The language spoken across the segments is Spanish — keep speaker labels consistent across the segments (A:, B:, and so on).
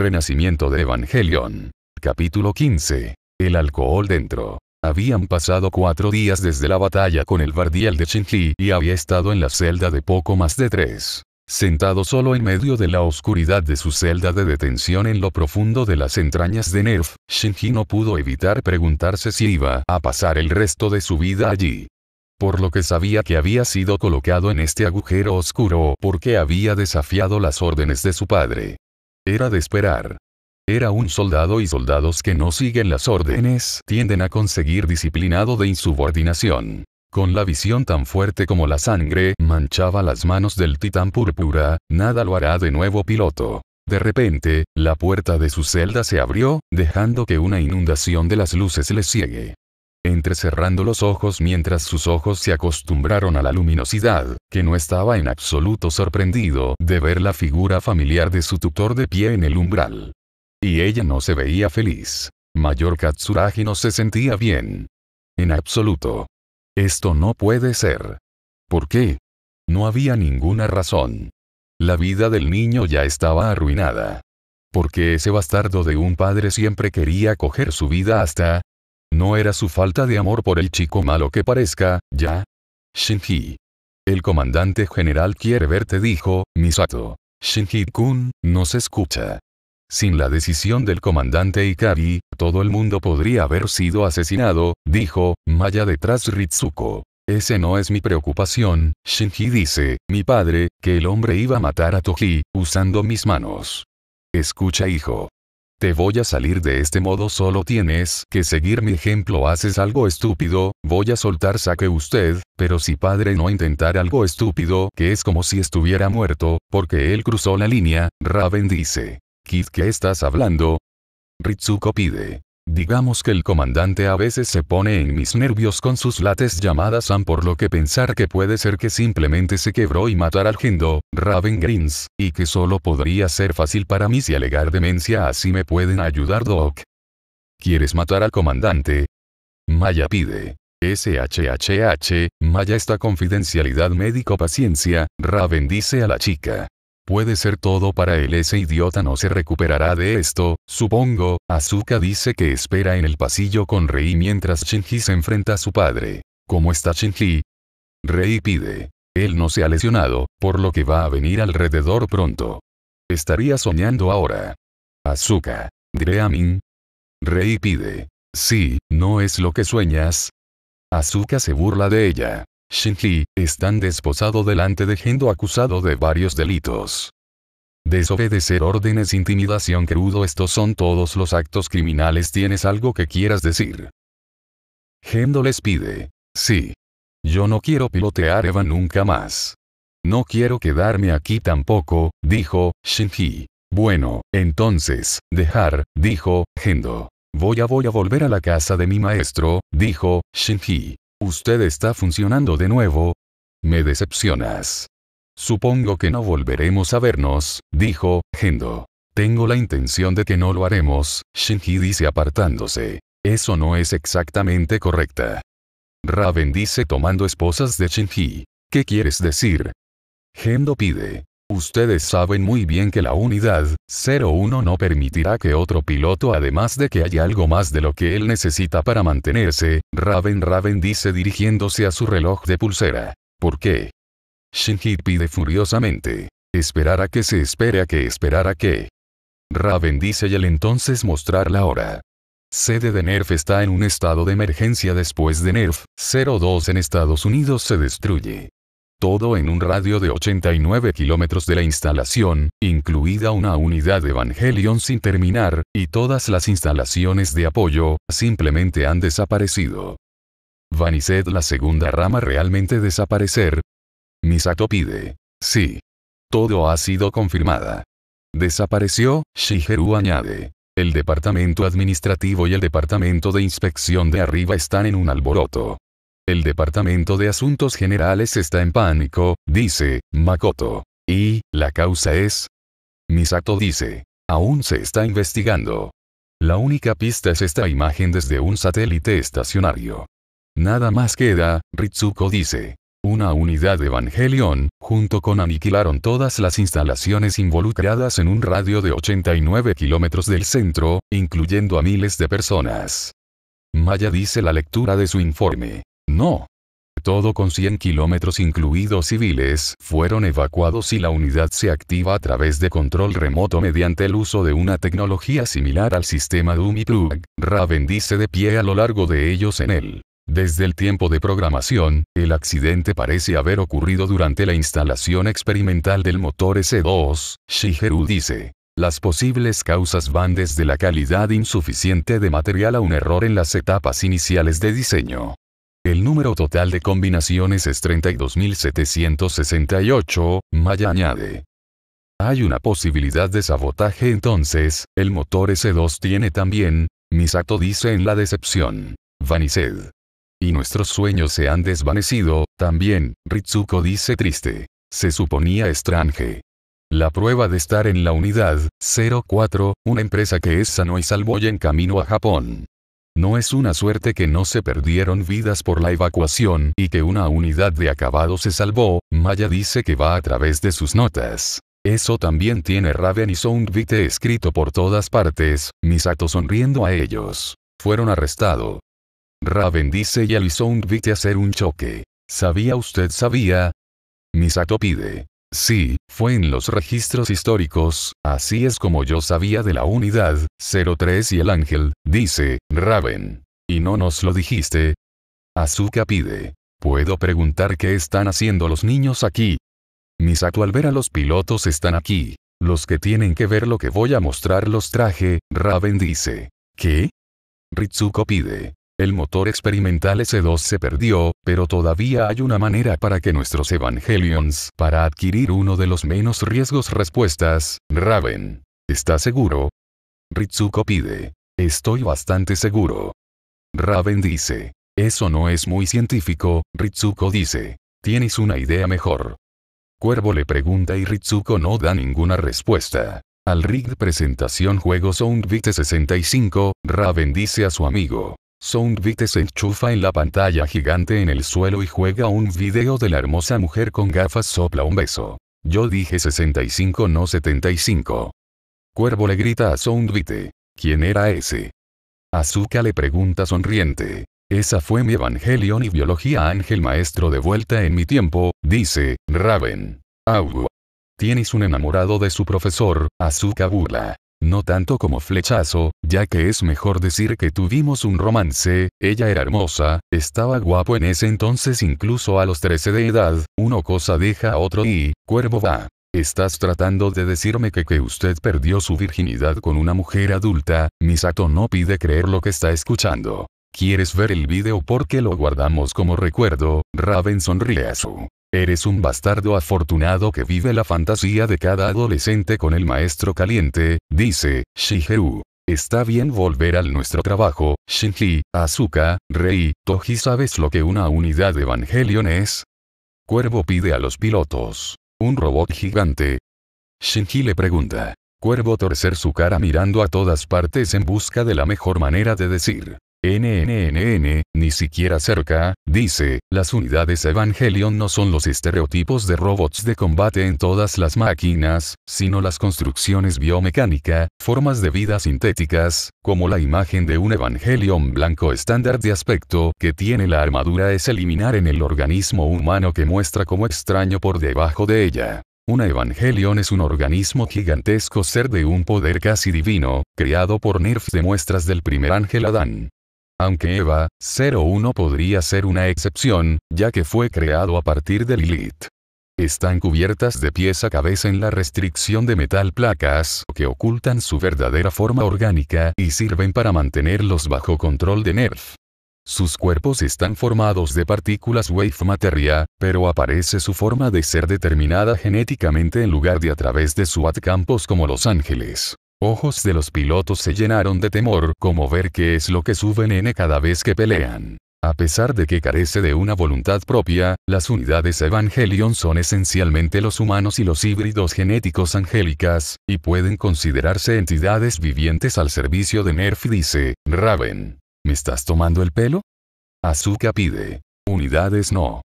A: renacimiento de Evangelion. Capítulo 15. El alcohol dentro. Habían pasado cuatro días desde la batalla con el Bardiel de Shinji y había estado en la celda de poco más de tres. Sentado solo en medio de la oscuridad de su celda de detención en lo profundo de las entrañas de Nerf, Shinji no pudo evitar preguntarse si iba a pasar el resto de su vida allí. Por lo que sabía que había sido colocado en este agujero oscuro porque había desafiado las órdenes de su padre. Era de esperar. Era un soldado y soldados que no siguen las órdenes tienden a conseguir disciplinado de insubordinación. Con la visión tan fuerte como la sangre manchaba las manos del titán púrpura, nada lo hará de nuevo piloto. De repente, la puerta de su celda se abrió, dejando que una inundación de las luces le ciegue entrecerrando los ojos mientras sus ojos se acostumbraron a la luminosidad, que no estaba en absoluto sorprendido de ver la figura familiar de su tutor de pie en el umbral. Y ella no se veía feliz. Mayor Katsuragi no se sentía bien. En absoluto. Esto no puede ser. ¿Por qué? No había ninguna razón. La vida del niño ya estaba arruinada. Porque ese bastardo de un padre siempre quería coger su vida hasta, no era su falta de amor por el chico malo que parezca, ya. Shinji. El comandante general quiere verte dijo, Misato. Shinji-kun, nos escucha. Sin la decisión del comandante Ikari, todo el mundo podría haber sido asesinado, dijo, Maya detrás Ritsuko. Ese no es mi preocupación, Shinji dice, mi padre, que el hombre iba a matar a Toji, usando mis manos. Escucha hijo, te voy a salir de este modo solo tienes que seguir mi ejemplo haces algo estúpido, voy a soltar saque usted, pero si padre no intentar algo estúpido que es como si estuviera muerto, porque él cruzó la línea, Raven dice. Kid ¿qué estás hablando? Ritsuko pide. Digamos que el comandante a veces se pone en mis nervios con sus lates llamadas Sam por lo que pensar que puede ser que simplemente se quebró y matar al Gendo, Raven Greens, y que solo podría ser fácil para mí si alegar demencia así me pueden ayudar Doc. ¿Quieres matar al comandante? Maya pide. SHHH, Maya está confidencialidad médico paciencia, Raven dice a la chica. Puede ser todo para él ese idiota no se recuperará de esto, supongo, Azuka dice que espera en el pasillo con Rei mientras Shinji se enfrenta a su padre. ¿Cómo está Shinji? Rei pide. Él no se ha lesionado, por lo que va a venir alrededor pronto. Estaría soñando ahora. Azuka. Diré a Rei pide. Sí, ¿no es lo que sueñas? Azuka se burla de ella. Shinji, están desposado delante de Gendo acusado de varios delitos. Desobedecer órdenes, intimidación, crudo, estos son todos los actos criminales. ¿Tienes algo que quieras decir? Gendo les pide. Sí. Yo no quiero pilotear Eva nunca más. No quiero quedarme aquí tampoco, dijo, Shinji. Bueno, entonces, dejar, dijo, Gendo. Voy a voy a volver a la casa de mi maestro, dijo, Shinji. Usted está funcionando de nuevo. Me decepcionas. Supongo que no volveremos a vernos, dijo, Gendo. Tengo la intención de que no lo haremos, Shinji dice apartándose. Eso no es exactamente correcta. Raven dice tomando esposas de Shinji. ¿Qué quieres decir? Gendo pide. Ustedes saben muy bien que la unidad 01 no permitirá que otro piloto además de que haya algo más de lo que él necesita para mantenerse, Raven Raven dice dirigiéndose a su reloj de pulsera. ¿Por qué? Shinji pide furiosamente. Esperar a que se espere a que esperar a que. Raven dice y al entonces mostrar la hora. Sede de NERF está en un estado de emergencia después de NERF 02 en Estados Unidos se destruye todo en un radio de 89 kilómetros de la instalación, incluida una unidad de Evangelion sin terminar, y todas las instalaciones de apoyo, simplemente han desaparecido. Vaniced la segunda rama realmente desaparecer. Misato pide. Sí. Todo ha sido confirmada. Desapareció, Shigeru añade. El departamento administrativo y el departamento de inspección de arriba están en un alboroto. El Departamento de Asuntos Generales está en pánico, dice Makoto. ¿Y la causa es? Misato dice. Aún se está investigando. La única pista es esta imagen desde un satélite estacionario. Nada más queda, Ritsuko dice. Una unidad de Evangelion, junto con aniquilaron todas las instalaciones involucradas en un radio de 89 kilómetros del centro, incluyendo a miles de personas. Maya dice la lectura de su informe. No. Todo con 100 kilómetros incluidos civiles fueron evacuados y la unidad se activa a través de control remoto mediante el uso de una tecnología similar al sistema Dummy Plug. Raven dice de pie a lo largo de ellos en él. Desde el tiempo de programación, el accidente parece haber ocurrido durante la instalación experimental del motor S2, Shigeru dice. Las posibles causas van desde la calidad insuficiente de material a un error en las etapas iniciales de diseño. El número total de combinaciones es 32.768, Maya añade. Hay una posibilidad de sabotaje entonces, el motor S2 tiene también, Misato dice en la decepción. Vaniced. Y nuestros sueños se han desvanecido, también, Ritsuko dice triste. Se suponía estrange. La prueba de estar en la unidad 04, una empresa que es sano y salvo y en camino a Japón. No es una suerte que no se perdieron vidas por la evacuación y que una unidad de acabado se salvó, Maya dice que va a través de sus notas. Eso también tiene Raven y Soundbite escrito por todas partes, Misato sonriendo a ellos. Fueron arrestado. Raven dice y a Soundbite hacer un choque. ¿Sabía usted sabía? Misato pide. Sí, fue en los registros históricos, así es como yo sabía de la unidad, 03 y el ángel, dice, Raven. ¿Y no nos lo dijiste? Azuka pide. ¿Puedo preguntar qué están haciendo los niños aquí? Misato al ver a los pilotos están aquí. Los que tienen que ver lo que voy a mostrar los traje, Raven dice. ¿Qué? Ritsuko pide. El motor experimental S2 se perdió, pero todavía hay una manera para que nuestros Evangelions para adquirir uno de los menos riesgos respuestas, Raven. ¿Está seguro? Ritsuko pide. Estoy bastante seguro. Raven dice. Eso no es muy científico, Ritsuko dice. ¿Tienes una idea mejor? Cuervo le pregunta y Ritsuko no da ninguna respuesta. Al rig presentación Juego Soundbit 65, Raven dice a su amigo, Soundbite se enchufa en la pantalla gigante en el suelo y juega un video de la hermosa mujer con gafas sopla un beso. Yo dije 65 no 75. Cuervo le grita a Soundbite. ¿Quién era ese? Azuka le pregunta sonriente. Esa fue mi Evangelion y biología ángel maestro de vuelta en mi tiempo, dice, Raven. Au. Tienes un enamorado de su profesor, Azuka burla. No tanto como flechazo, ya que es mejor decir que tuvimos un romance, ella era hermosa, estaba guapo en ese entonces incluso a los 13 de edad, uno cosa deja a otro y, cuervo va. Estás tratando de decirme que que usted perdió su virginidad con una mujer adulta, Misato no pide creer lo que está escuchando. ¿Quieres ver el video porque lo guardamos como recuerdo? Raven sonríe a su Eres un bastardo afortunado que vive la fantasía de cada adolescente con el maestro caliente, dice Shigeru. Está bien volver al nuestro trabajo, Shinji, Azuka, Rei, Toji ¿sabes lo que una unidad Evangelion es? Cuervo pide a los pilotos. Un robot gigante. Shinji le pregunta. Cuervo torcer su cara mirando a todas partes en busca de la mejor manera de decir. N.N.N.N., ni siquiera cerca, dice, las unidades Evangelion no son los estereotipos de robots de combate en todas las máquinas, sino las construcciones biomecánica, formas de vida sintéticas, como la imagen de un Evangelion blanco estándar de aspecto que tiene la armadura es eliminar en el organismo humano que muestra como extraño por debajo de ella. un Evangelion es un organismo gigantesco ser de un poder casi divino, creado por Nerf de muestras del primer ángel Adán aunque Eva 01 podría ser una excepción, ya que fue creado a partir de Lilith. Están cubiertas de pies a cabeza en la restricción de metal placas que ocultan su verdadera forma orgánica y sirven para mantenerlos bajo control de Nerf. Sus cuerpos están formados de partículas wave materia, pero aparece su forma de ser determinada genéticamente en lugar de a través de SWAT campos como Los Ángeles. Ojos de los pilotos se llenaron de temor como ver qué es lo que suben N cada vez que pelean. A pesar de que carece de una voluntad propia, las unidades Evangelion son esencialmente los humanos y los híbridos genéticos angélicas, y pueden considerarse entidades vivientes al servicio de Nerf dice, Raven. ¿Me estás tomando el pelo? Azuka pide. Unidades no.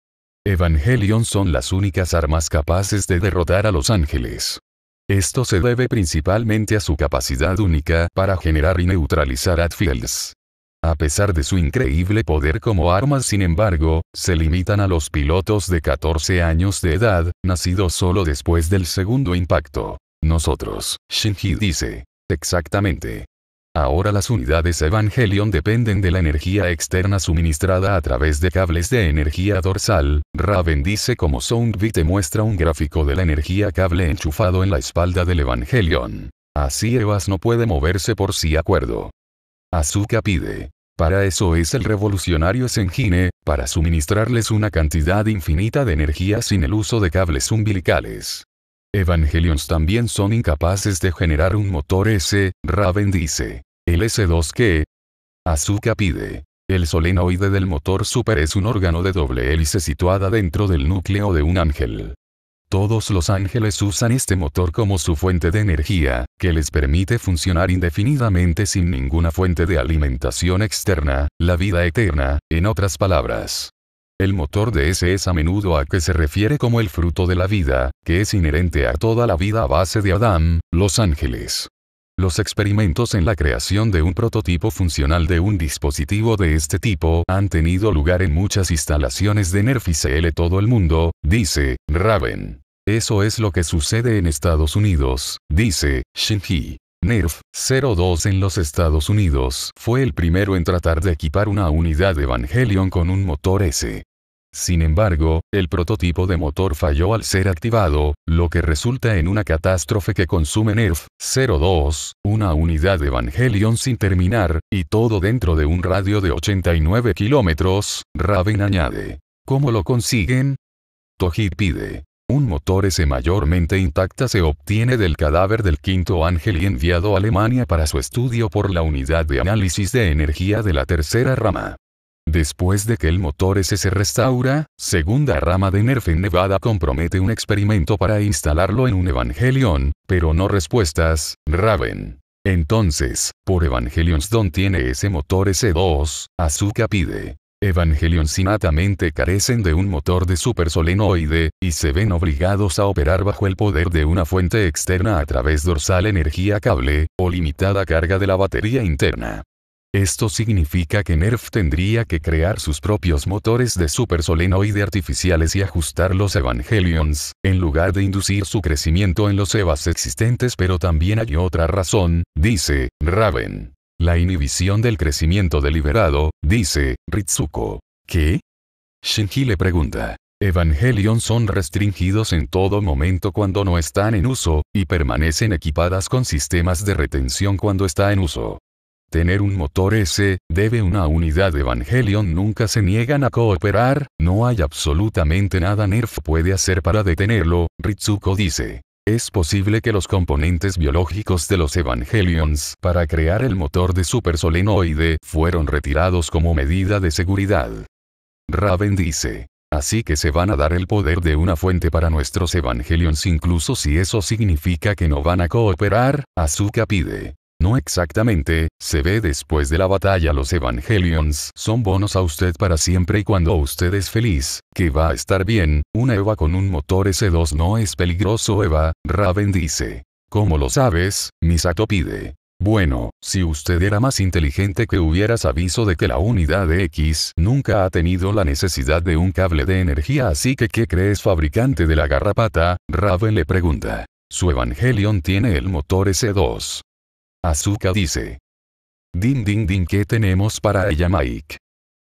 A: Evangelion son las únicas armas capaces de derrotar a los ángeles. Esto se debe principalmente a su capacidad única para generar y neutralizar adfields. A pesar de su increíble poder como armas sin embargo, se limitan a los pilotos de 14 años de edad, nacidos solo después del segundo impacto. Nosotros, Shinji dice. Exactamente. Ahora las unidades Evangelion dependen de la energía externa suministrada a través de cables de energía dorsal. Raven dice como Soundbit te muestra un gráfico de la energía cable enchufado en la espalda del Evangelion. Así Evas no puede moverse por sí acuerdo. Azuka pide. Para eso es el revolucionario Sengine, para suministrarles una cantidad infinita de energía sin el uso de cables umbilicales. Evangelions también son incapaces de generar un motor S, Raven dice. El S2 que Azuka pide. El solenoide del motor super es un órgano de doble hélice situada dentro del núcleo de un ángel. Todos los ángeles usan este motor como su fuente de energía, que les permite funcionar indefinidamente sin ninguna fuente de alimentación externa, la vida eterna, en otras palabras. El motor de ese es a menudo a que se refiere como el fruto de la vida, que es inherente a toda la vida a base de Adán, los ángeles. Los experimentos en la creación de un prototipo funcional de un dispositivo de este tipo han tenido lugar en muchas instalaciones de NERFICL todo el mundo, dice Raven. Eso es lo que sucede en Estados Unidos, dice Shinji. NERF 02 en los Estados Unidos fue el primero en tratar de equipar una unidad Evangelion con un motor S. Sin embargo, el prototipo de motor falló al ser activado, lo que resulta en una catástrofe que consume NERF 02, una unidad Evangelion sin terminar, y todo dentro de un radio de 89 kilómetros, Raven añade. ¿Cómo lo consiguen? Tohit pide. Un motor S mayormente intacta se obtiene del cadáver del quinto ángel y enviado a Alemania para su estudio por la unidad de análisis de energía de la tercera rama. Después de que el motor S se restaura, segunda rama de Nerf en Nevada compromete un experimento para instalarlo en un Evangelion, pero no respuestas, Raven. Entonces, por Evangelions Don tiene ese motor S2, Azuka pide Evangelions sinatamente carecen de un motor de solenoide, y se ven obligados a operar bajo el poder de una fuente externa a través dorsal energía cable, o limitada carga de la batería interna. Esto significa que NERF tendría que crear sus propios motores de solenoide artificiales y ajustar los Evangelions, en lugar de inducir su crecimiento en los EVAs existentes pero también hay otra razón, dice, Raven la inhibición del crecimiento deliberado, dice Ritsuko. ¿Qué? Shinji le pregunta. Evangelion son restringidos en todo momento cuando no están en uso, y permanecen equipadas con sistemas de retención cuando está en uso. Tener un motor S, debe una unidad Evangelion nunca se niegan a cooperar, no hay absolutamente nada Nerf puede hacer para detenerlo, Ritsuko dice. Es posible que los componentes biológicos de los Evangelions para crear el motor de Super fueron retirados como medida de seguridad. Raven dice. Así que se van a dar el poder de una fuente para nuestros Evangelions incluso si eso significa que no van a cooperar, Azuka pide exactamente, se ve después de la batalla los Evangelions son bonos a usted para siempre y cuando usted es feliz, que va a estar bien, una Eva con un motor S2 no es peligroso Eva, Raven dice. ¿Cómo lo sabes? Misato pide. Bueno, si usted era más inteligente que hubieras aviso de que la unidad X nunca ha tenido la necesidad de un cable de energía así que ¿qué crees fabricante de la garrapata? Raven le pregunta. Su Evangelion tiene el motor S2. Azuka dice. Din din din ¿qué tenemos para ella Mike?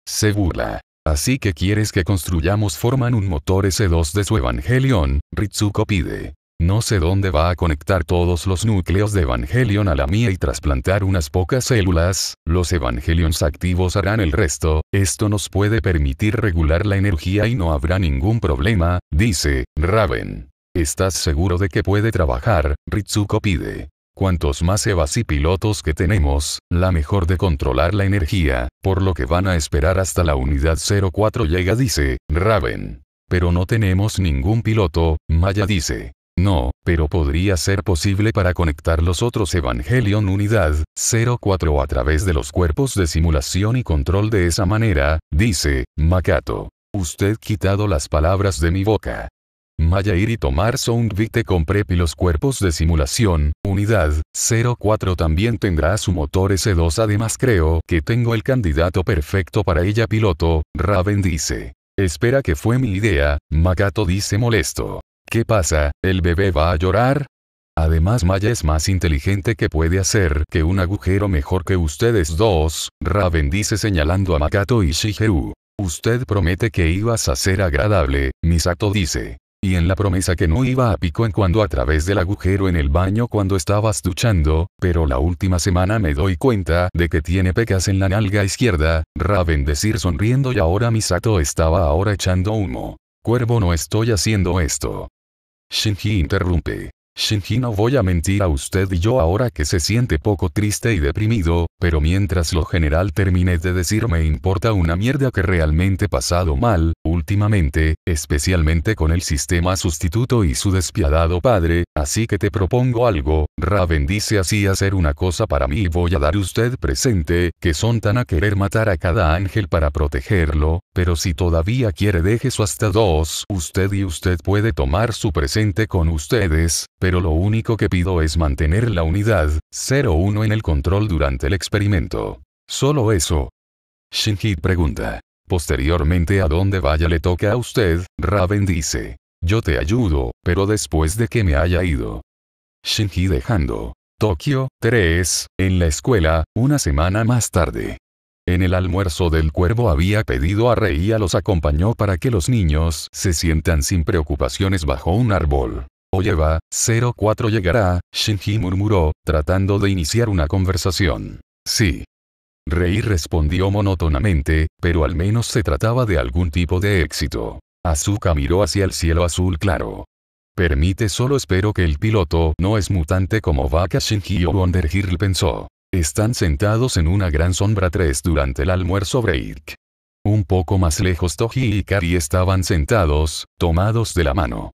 A: Se burla. Así que quieres que construyamos forman un motor S2 de su Evangelion, Ritsuko pide. No sé dónde va a conectar todos los núcleos de Evangelion a la mía y trasplantar unas pocas células, los Evangelions activos harán el resto, esto nos puede permitir regular la energía y no habrá ningún problema, dice, Raven. ¿Estás seguro de que puede trabajar? Ritsuko pide cuantos más EVAs y pilotos que tenemos, la mejor de controlar la energía, por lo que van a esperar hasta la unidad 04 llega dice, Raven. Pero no tenemos ningún piloto, Maya dice. No, pero podría ser posible para conectar los otros Evangelion Unidad 04 a través de los cuerpos de simulación y control de esa manera, dice, Makato. Usted quitado las palabras de mi boca. Maya y tomar con Prep y los cuerpos de simulación, unidad 04 también tendrá su motor S2 además creo que tengo el candidato perfecto para ella piloto, Raven dice. Espera que fue mi idea, Makato dice molesto. ¿Qué pasa, el bebé va a llorar? Además Maya es más inteligente que puede hacer que un agujero mejor que ustedes dos, Raven dice señalando a Makato y Shigeru. Usted promete que ibas a ser agradable, Misato dice y en la promesa que no iba a pico en cuando a través del agujero en el baño cuando estabas duchando, pero la última semana me doy cuenta de que tiene pecas en la nalga izquierda, Raven decir sonriendo y ahora Misato estaba ahora echando humo. Cuervo no estoy haciendo esto. Shinji interrumpe. Shinji no voy a mentir a usted y yo ahora que se siente poco triste y deprimido, pero mientras lo general termine de decir me importa una mierda que realmente pasado mal, últimamente, especialmente con el sistema sustituto y su despiadado padre, así que te propongo algo, Raven dice así hacer una cosa para mí y voy a dar usted presente, que son tan a querer matar a cada ángel para protegerlo, pero si todavía quiere deje su hasta dos, usted y usted puede tomar su presente con ustedes, pero lo único que pido es mantener la unidad, 01 en el control durante el experimento. Solo eso. Shinji pregunta. Posteriormente a donde vaya le toca a usted, Raven dice. Yo te ayudo, pero después de que me haya ido. Shinji dejando. Tokio, 3, en la escuela, una semana más tarde. En el almuerzo del cuervo había pedido a a los acompañó para que los niños se sientan sin preocupaciones bajo un árbol. Oye va, 04 llegará, Shinji murmuró, tratando de iniciar una conversación. Sí, Rey respondió monótonamente, pero al menos se trataba de algún tipo de éxito. Azuka miró hacia el cielo azul claro. Permite solo espero que el piloto no es mutante como Vaca Shinji o Wonder pensó. Están sentados en una gran sombra 3 durante el almuerzo break. Un poco más lejos Toji y Kari estaban sentados, tomados de la mano.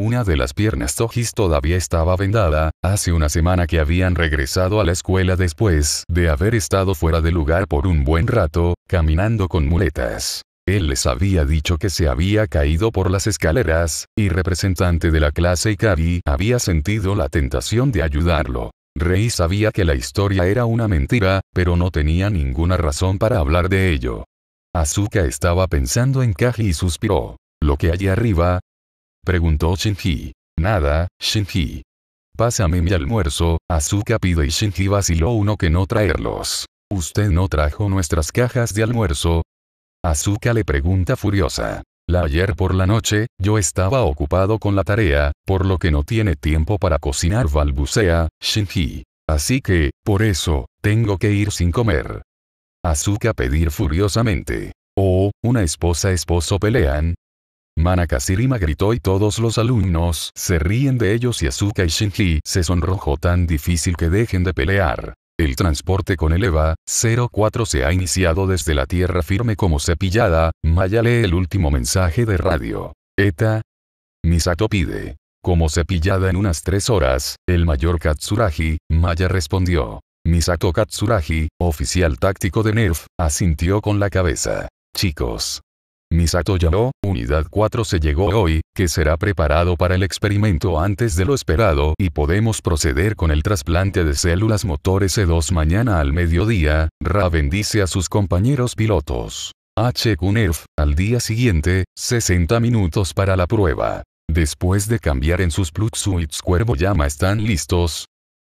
A: Una de las piernas tojis todavía estaba vendada, hace una semana que habían regresado a la escuela después de haber estado fuera de lugar por un buen rato, caminando con muletas. Él les había dicho que se había caído por las escaleras, y representante de la clase Ikari había sentido la tentación de ayudarlo. Rey sabía que la historia era una mentira, pero no tenía ninguna razón para hablar de ello. Azuka estaba pensando en Kaji y suspiró. Lo que hay arriba, Preguntó Shinji. Nada, Shinji. Pásame mi almuerzo, Azuka pide y Shinji vaciló uno que no traerlos. ¿Usted no trajo nuestras cajas de almuerzo? Azuka le pregunta furiosa. La ayer por la noche, yo estaba ocupado con la tarea, por lo que no tiene tiempo para cocinar balbucea, Shinji. Así que, por eso, tengo que ir sin comer. Azuka pedir furiosamente. Oh, una esposa esposo pelean, Manakashirima gritó y todos los alumnos se ríen de ellos y Asuka y Shinji se sonrojó tan difícil que dejen de pelear. El transporte con el EVA 04 se ha iniciado desde la tierra firme como cepillada, Maya lee el último mensaje de radio. ETA. Misato pide. Como cepillada en unas tres horas, el mayor Katsuragi, Maya respondió. Misato Katsuragi, oficial táctico de NERF, asintió con la cabeza. Chicos, Misato Yaro, Unidad 4 se llegó hoy, que será preparado para el experimento antes de lo esperado y podemos proceder con el trasplante de células motores E2 mañana al mediodía, Ra dice a sus compañeros pilotos. H. Kunerf, al día siguiente, 60 minutos para la prueba. Después de cambiar en sus Plutsuits suits Cuervo Llama están listos.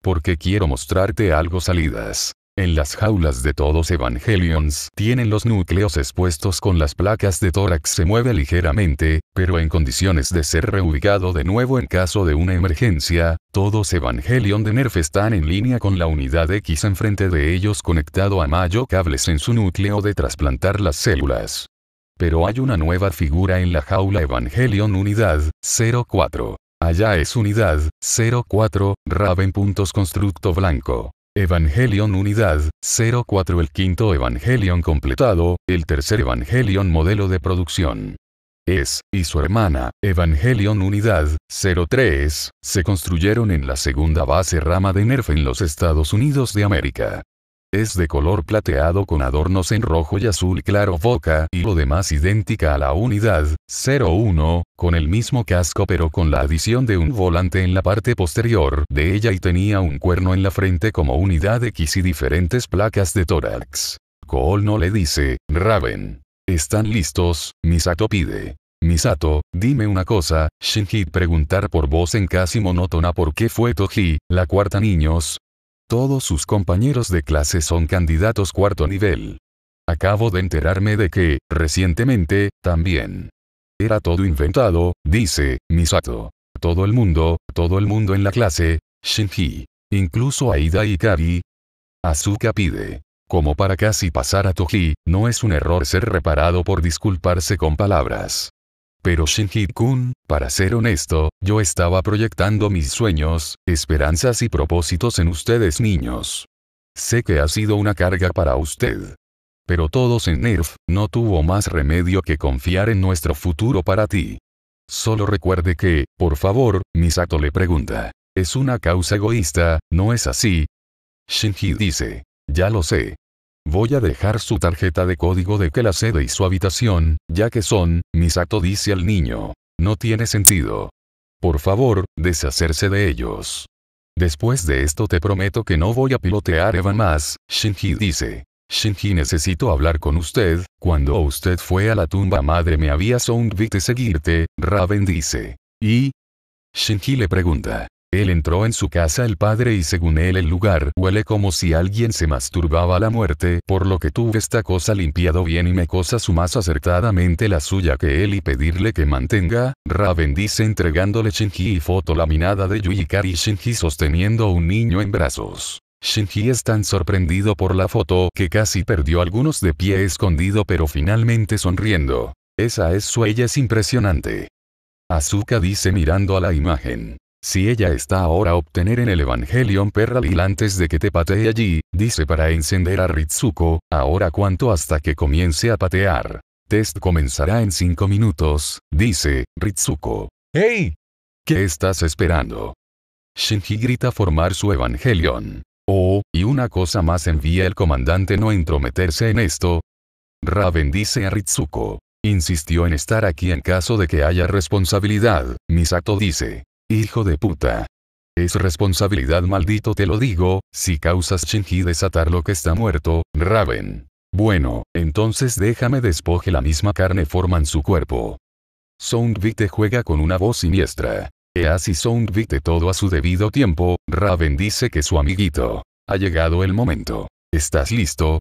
A: Porque quiero mostrarte algo salidas. En las jaulas de todos Evangelions tienen los núcleos expuestos con las placas de tórax se mueve ligeramente, pero en condiciones de ser reubicado de nuevo en caso de una emergencia, todos Evangelion de Nerf están en línea con la unidad X enfrente de ellos conectado a mayo cables en su núcleo de trasplantar las células. Pero hay una nueva figura en la jaula Evangelion Unidad 04. Allá es Unidad 04, Raven. Puntos constructo blanco. Evangelion Unidad, 04 El quinto Evangelion completado, el tercer Evangelion modelo de producción. Es, y su hermana, Evangelion Unidad, 03, se construyeron en la segunda base rama de NERF en los Estados Unidos de América. Es de color plateado con adornos en rojo y azul claro boca y lo demás idéntica a la unidad 01, con el mismo casco pero con la adición de un volante en la parte posterior de ella y tenía un cuerno en la frente como unidad X y diferentes placas de tórax. Cole no le dice, Raven. ¿Están listos? Misato pide. Misato, dime una cosa, Shinji preguntar por voz en casi monótona por qué fue Toji, la cuarta niños, todos sus compañeros de clase son candidatos cuarto nivel. Acabo de enterarme de que, recientemente, también. Era todo inventado, dice, Misato. Todo el mundo, todo el mundo en la clase, Shinji. Incluso Aida y Kari. Azuka pide. Como para casi pasar a Toji, no es un error ser reparado por disculparse con palabras. Pero Shinji-kun, para ser honesto, yo estaba proyectando mis sueños, esperanzas y propósitos en ustedes niños. Sé que ha sido una carga para usted. Pero todos en NERF, no tuvo más remedio que confiar en nuestro futuro para ti. Solo recuerde que, por favor, Misato le pregunta. Es una causa egoísta, ¿no es así? Shinji dice. Ya lo sé. Voy a dejar su tarjeta de código de que la sede y su habitación, ya que son, Misato dice al niño. No tiene sentido. Por favor, deshacerse de ellos. Después de esto te prometo que no voy a pilotear Evan más, Shinji dice. Shinji necesito hablar con usted, cuando usted fue a la tumba madre me había soundbit de seguirte, Raven dice. ¿Y? Shinji le pregunta. Él entró en su casa el padre y según él el lugar huele como si alguien se masturbaba a la muerte, por lo que tuve esta cosa limpiado bien y me cosa su más acertadamente la suya que él y pedirle que mantenga, Raven dice entregándole Shinji y foto laminada de Yuikari y Shinji sosteniendo un niño en brazos. Shinji es tan sorprendido por la foto que casi perdió algunos de pie escondido pero finalmente sonriendo. Esa es su ella es impresionante. Azuka dice mirando a la imagen. Si ella está ahora a obtener en el Evangelion Perralil antes de que te patee allí, dice para encender a Ritsuko, ahora cuánto hasta que comience a patear. Test comenzará en cinco minutos, dice, Ritsuko. ¡Hey! ¿Qué estás esperando? Shinji grita formar su Evangelion. Oh, y una cosa más envía el comandante no entrometerse en esto. Raven dice a Ritsuko. Insistió en estar aquí en caso de que haya responsabilidad, Misato dice. Hijo de puta. Es responsabilidad maldito te lo digo, si causas Shinji desatar lo que está muerto, Raven. Bueno, entonces déjame despoje la misma carne forman su cuerpo. Soundbite te juega con una voz siniestra. He así Soundbite todo a su debido tiempo, Raven dice que su amiguito. Ha llegado el momento. ¿Estás listo?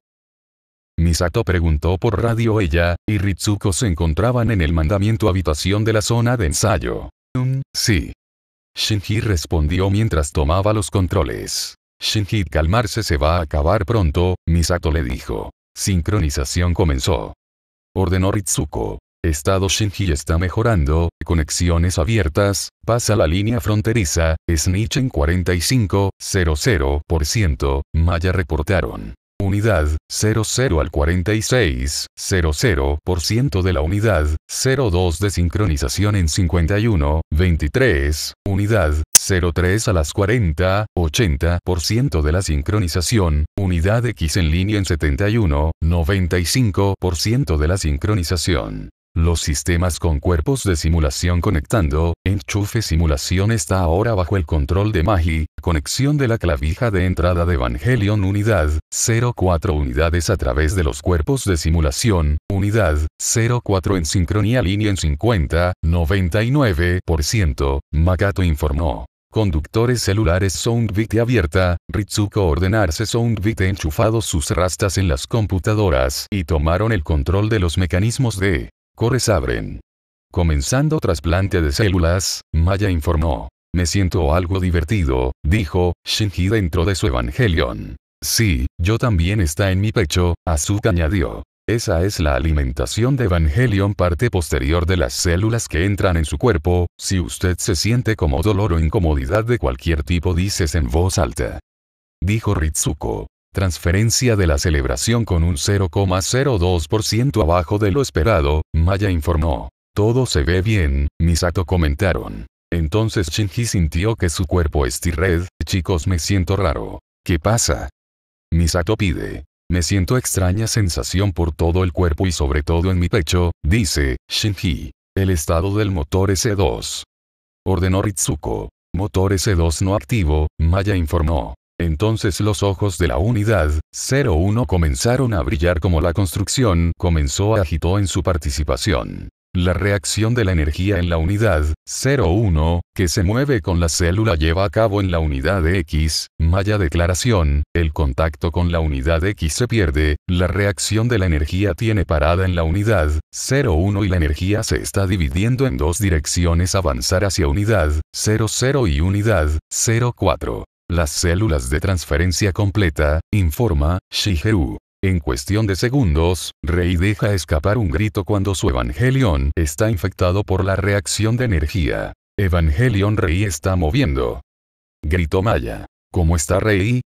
A: Misato preguntó por radio ella, y Ritsuko se encontraban en el mandamiento habitación de la zona de ensayo. Mm, sí. Shinji respondió mientras tomaba los controles. Shinji calmarse se va a acabar pronto, Misato le dijo. Sincronización comenzó. Ordenó Ritsuko. Estado Shinji está mejorando, conexiones abiertas, pasa la línea fronteriza, Snitch en 45, Maya reportaron unidad, 00 al 46, 00% de la unidad, 02 de sincronización en 51, 23, unidad, 03 a las 40, 80% de la sincronización, unidad X en línea en 71, 95% de la sincronización. Los sistemas con cuerpos de simulación conectando, enchufe simulación está ahora bajo el control de Magi, conexión de la clavija de entrada de Evangelion unidad, 04 unidades a través de los cuerpos de simulación, unidad, 04 en sincronía línea en 50, 99%, Makato informó. Conductores celulares Soundbit abierta, Ritsuko ordenarse Soundbit enchufados sus rastas en las computadoras y tomaron el control de los mecanismos de Corres abren. Comenzando trasplante de células, Maya informó. Me siento algo divertido, dijo, Shinji dentro de su Evangelion. Sí, yo también está en mi pecho, Azuka añadió. Esa es la alimentación de Evangelion parte posterior de las células que entran en su cuerpo, si usted se siente como dolor o incomodidad de cualquier tipo dices en voz alta. Dijo Ritsuko transferencia de la celebración con un 0,02% abajo de lo esperado, Maya informó. Todo se ve bien, Misato comentaron. Entonces Shinji sintió que su cuerpo estirred, chicos me siento raro. ¿Qué pasa? Misato pide. Me siento extraña sensación por todo el cuerpo y sobre todo en mi pecho, dice, Shinji. El estado del motor S2. Ordenó Ritsuko. Motor S2 no activo, Maya informó. Entonces los ojos de la unidad 01 comenzaron a brillar como la construcción comenzó a agitó en su participación. La reacción de la energía en la unidad 01, que se mueve con la célula lleva a cabo en la unidad X, malla declaración, el contacto con la unidad X se pierde, la reacción de la energía tiene parada en la unidad 01 y la energía se está dividiendo en dos direcciones avanzar hacia unidad 00 y unidad 04 las células de transferencia completa, informa Shigeru. En cuestión de segundos, Rei deja escapar un grito cuando su Evangelion está infectado por la reacción de energía. Evangelion Rei está moviendo. Gritó Maya. ¿Cómo está Rei?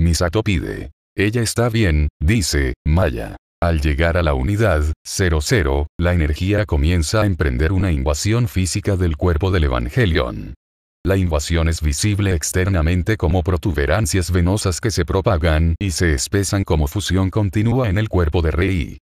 A: Misato pide. Ella está bien, dice, Maya. Al llegar a la unidad, 00, la energía comienza a emprender una invasión física del cuerpo del Evangelion. La invasión es visible externamente como protuberancias venosas que se propagan y se espesan como fusión continua en el cuerpo de Rei.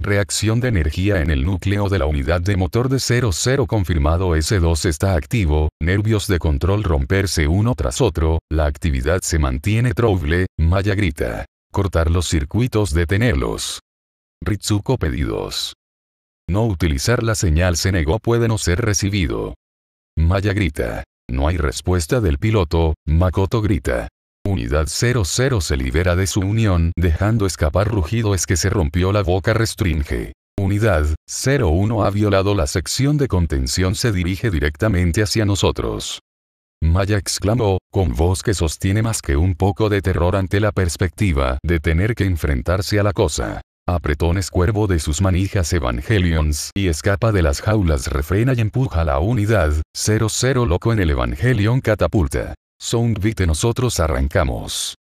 A: Reacción de energía en el núcleo de la unidad de motor de 00 confirmado S2 está activo, nervios de control romperse uno tras otro, la actividad se mantiene trouble, Maya grita. Cortar los circuitos detenerlos. Ritsuko pedidos. No utilizar la señal se negó puede no ser recibido. Maya grita. No hay respuesta del piloto, Makoto grita. Unidad 00 se libera de su unión dejando escapar rugido es que se rompió la boca restringe. Unidad 01 ha violado la sección de contención se dirige directamente hacia nosotros. Maya exclamó, con voz que sostiene más que un poco de terror ante la perspectiva de tener que enfrentarse a la cosa apretones cuervo de sus manijas Evangelions y escapa de las jaulas refrena y empuja a la unidad, 00 loco en el Evangelion catapulta. Soundbite nosotros arrancamos.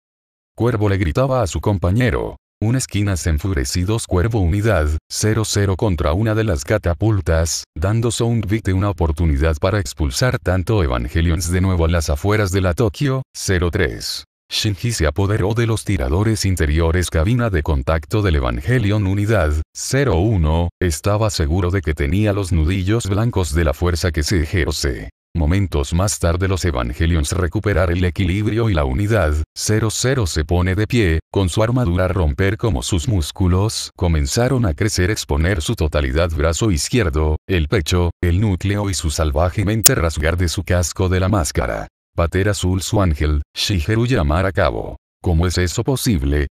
A: Cuervo le gritaba a su compañero. Un esquinas enfurecidos Cuervo unidad, 00 contra una de las catapultas, dando Soundbite una oportunidad para expulsar tanto Evangelions de nuevo a las afueras de la Tokio, 03. Shinji se apoderó de los tiradores interiores cabina de contacto del Evangelion Unidad 01, estaba seguro de que tenía los nudillos blancos de la fuerza que se ejerce. Momentos más tarde los Evangelions recuperar el equilibrio y la unidad, 00 se pone de pie, con su armadura romper como sus músculos comenzaron a crecer exponer su totalidad brazo izquierdo, el pecho, el núcleo y su salvajemente rasgar de su casco de la máscara. Pater Azul su ángel, Shigeru llamar a Cabo. ¿Cómo es eso posible?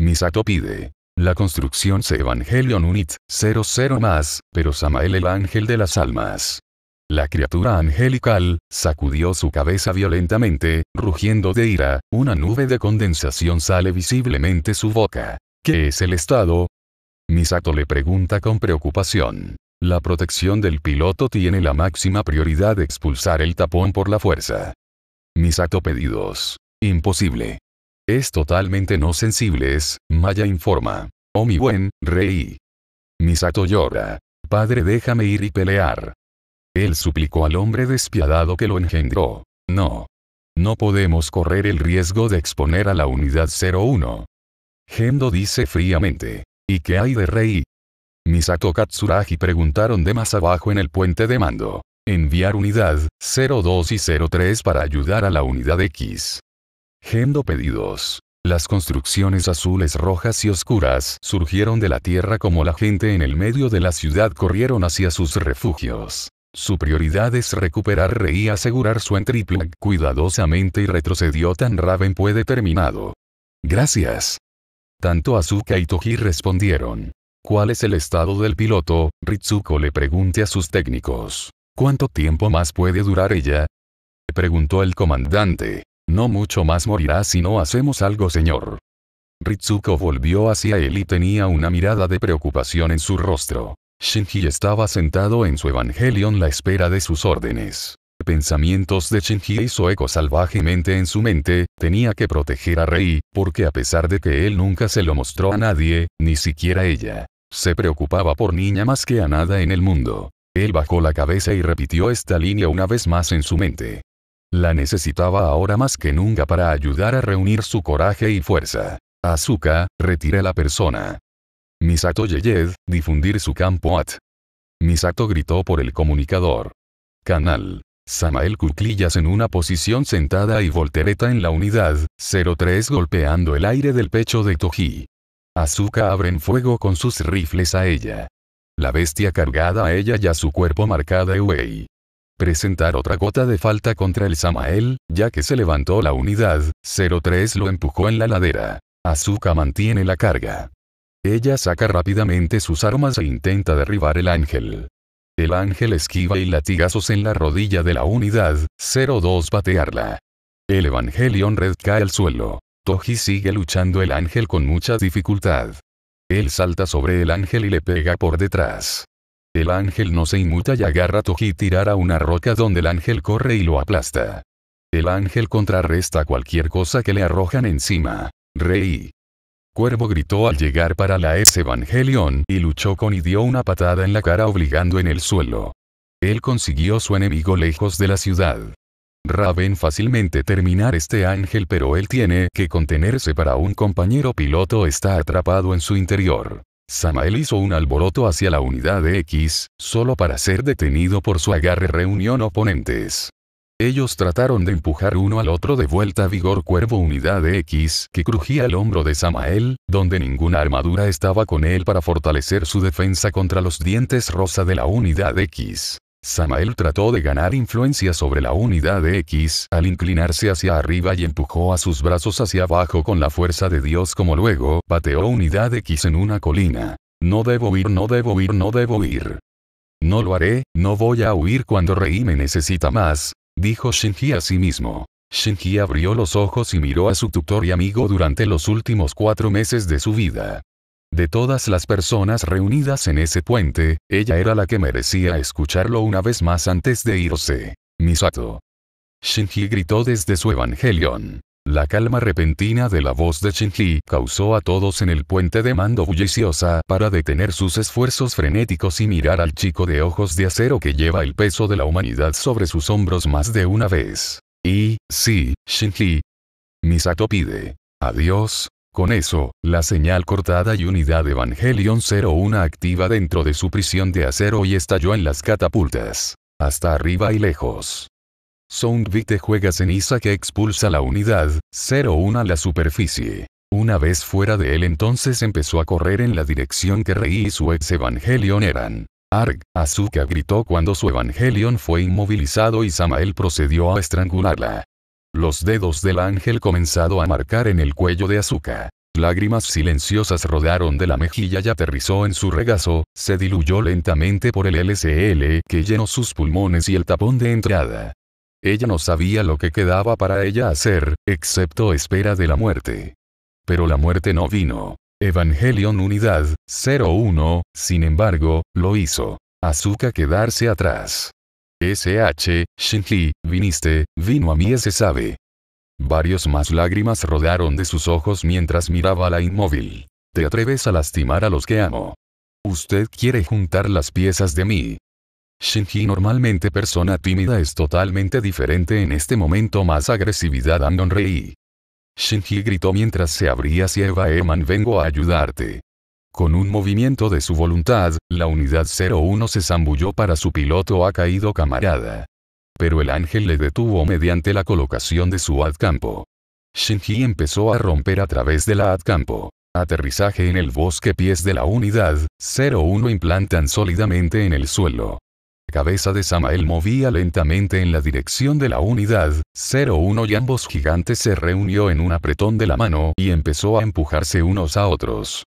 A: Misato pide. La construcción se Evangelion Unit 00 más, pero Samael el ángel de las almas. La criatura angelical, sacudió su cabeza violentamente, rugiendo de ira, una nube de condensación sale visiblemente su boca. ¿Qué es el estado? Misato le pregunta con preocupación. La protección del piloto tiene la máxima prioridad de expulsar el tapón por la fuerza. Misato pedidos. Imposible. Es totalmente no sensibles, Maya informa. Oh mi buen, rey. Misato llora. Padre déjame ir y pelear. Él suplicó al hombre despiadado que lo engendró. No. No podemos correr el riesgo de exponer a la unidad 01. Gendo dice fríamente. ¿Y qué hay de Rei? Misato Katsuragi preguntaron de más abajo en el puente de mando. Enviar unidad 02 y 03 para ayudar a la unidad X. Gendo pedidos. Las construcciones azules, rojas y oscuras surgieron de la tierra como la gente en el medio de la ciudad corrieron hacia sus refugios. Su prioridad es recuperar Rey y asegurar su triple cuidadosamente y retrocedió tan Raven puede terminado. Gracias. Tanto Azuka y Toji respondieron. ¿Cuál es el estado del piloto? Ritsuko le pregunte a sus técnicos. ¿Cuánto tiempo más puede durar ella? Preguntó el comandante. No mucho más morirá si no hacemos algo, señor. Ritsuko volvió hacia él y tenía una mirada de preocupación en su rostro. Shinji estaba sentado en su Evangelion la espera de sus órdenes. Pensamientos de Shinji hizo eco salvajemente en su mente, tenía que proteger a Rei, porque a pesar de que él nunca se lo mostró a nadie, ni siquiera ella, se preocupaba por niña más que a nada en el mundo. Él bajó la cabeza y repitió esta línea una vez más en su mente. La necesitaba ahora más que nunca para ayudar a reunir su coraje y fuerza. Azuka, retire la persona. Misato Yeyed, difundir su campo at. Misato gritó por el comunicador. Canal. Samael cuclillas en una posición sentada y voltereta en la unidad, 03 golpeando el aire del pecho de Toji. Azuka abren fuego con sus rifles a ella. La bestia cargada a ella y a su cuerpo marcada Ewei. Presentar otra gota de falta contra el Samael, ya que se levantó la unidad, 03 lo empujó en la ladera. Azuka mantiene la carga. Ella saca rápidamente sus armas e intenta derribar el ángel. El ángel esquiva y latigazos en la rodilla de la unidad, 02 patearla. El Evangelion Red cae al suelo. Toji sigue luchando el ángel con mucha dificultad. Él salta sobre el ángel y le pega por detrás. El ángel no se inmuta y agarra a Toji tirar a una roca donde el ángel corre y lo aplasta. El ángel contrarresta cualquier cosa que le arrojan encima. Rey. Cuervo gritó al llegar para la S Evangelion y luchó con y dio una patada en la cara obligando en el suelo. Él consiguió su enemigo lejos de la ciudad. Raven fácilmente terminar este ángel pero él tiene que contenerse para un compañero piloto está atrapado en su interior. Samael hizo un alboroto hacia la unidad de X, solo para ser detenido por su agarre reunión oponentes. Ellos trataron de empujar uno al otro de vuelta a Vigor Cuervo Unidad de X que crujía el hombro de Samael, donde ninguna armadura estaba con él para fortalecer su defensa contra los dientes rosa de la Unidad X. Samael trató de ganar influencia sobre la unidad de X al inclinarse hacia arriba y empujó a sus brazos hacia abajo con la fuerza de Dios como luego bateó unidad X en una colina. No debo ir, no debo ir, no debo ir. No lo haré, no voy a huir cuando Rei me necesita más, dijo Shinji a sí mismo. Shinji abrió los ojos y miró a su tutor y amigo durante los últimos cuatro meses de su vida. De todas las personas reunidas en ese puente, ella era la que merecía escucharlo una vez más antes de irse. Misato. Shinji gritó desde su Evangelion. La calma repentina de la voz de Shinji causó a todos en el puente de mando bulliciosa para detener sus esfuerzos frenéticos y mirar al chico de ojos de acero que lleva el peso de la humanidad sobre sus hombros más de una vez. Y, sí, Shinji. Misato pide. Adiós, con eso, la señal cortada y unidad Evangelion 01 activa dentro de su prisión de acero y estalló en las catapultas. Hasta arriba y lejos. te juega ceniza que expulsa la unidad 01 a la superficie. Una vez fuera de él entonces empezó a correr en la dirección que Rei y su ex Evangelion eran. Arg, Azuka gritó cuando su Evangelion fue inmovilizado y Samael procedió a estrangularla. Los dedos del ángel comenzado a marcar en el cuello de Azuka. Lágrimas silenciosas rodaron de la mejilla y aterrizó en su regazo, se diluyó lentamente por el LCL que llenó sus pulmones y el tapón de entrada. Ella no sabía lo que quedaba para ella hacer, excepto espera de la muerte. Pero la muerte no vino. Evangelion Unidad 01, sin embargo, lo hizo. Azuka quedarse atrás. SH, Shinji, viniste, vino a mí ese sabe. Varios más lágrimas rodaron de sus ojos mientras miraba a la inmóvil. Te atreves a lastimar a los que amo. Usted quiere juntar las piezas de mí. Shinji normalmente persona tímida es totalmente diferente en este momento más agresividad Andon Rei. Shinji gritó mientras se abría hacia Eva Eman vengo a ayudarte. Con un movimiento de su voluntad, la unidad 01 se zambulló para su piloto a caído camarada. Pero el ángel le detuvo mediante la colocación de su adcampo. Shinji empezó a romper a través de la adcampo. Aterrizaje en el bosque pies de la unidad, 01 implantan sólidamente en el suelo. Cabeza de Samael movía lentamente en la dirección de la unidad, 01 y ambos gigantes se reunió en un apretón de la mano y empezó a empujarse unos a otros.